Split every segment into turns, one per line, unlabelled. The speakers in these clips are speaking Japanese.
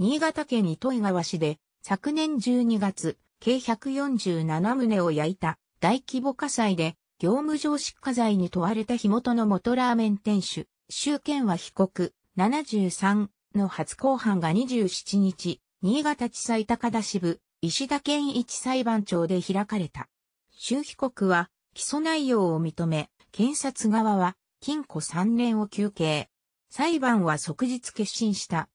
新潟県糸井川市で、昨年12月、計147棟を焼いた大規模火災で、業務上失火罪に問われた火元の元ラーメン店主、周健和被告73の初公判が27日、新潟地裁高田支部、石田健一裁判長で開かれた。周被告は、起訴内容を認め、検察側は、禁錮3年を求刑。裁判は即日決審した。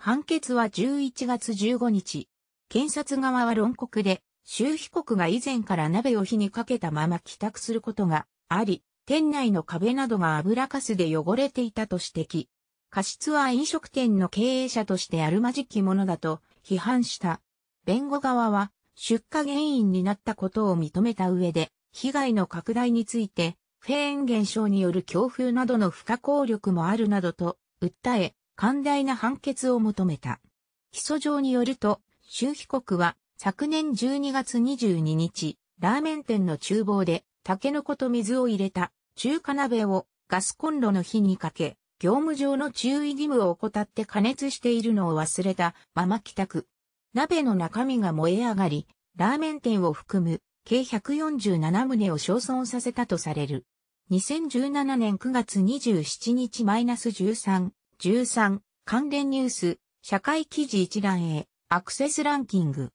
判決は11月15日、検察側は論告で、周被告が以前から鍋を火にかけたまま帰宅することがあり、店内の壁などが油かすで汚れていたと指摘。過失は飲食店の経営者としてあるまじきものだと批判した。弁護側は出火原因になったことを認めた上で、被害の拡大について、フェーン現象による強風などの不可抗力もあるなどと訴え、寛大な判決を求めた。起訴状によると、周被告は昨年12月22日、ラーメン店の厨房で、タケノコと水を入れた中華鍋をガスコンロの火にかけ、業務上の注意義務を怠って加熱しているのを忘れたまま帰宅。鍋の中身が燃え上がり、ラーメン店を含む計147棟を焼損させたとされる。2017年9月27日 -13 13、関連ニュース、社会記事一覧へ、アクセスランキング。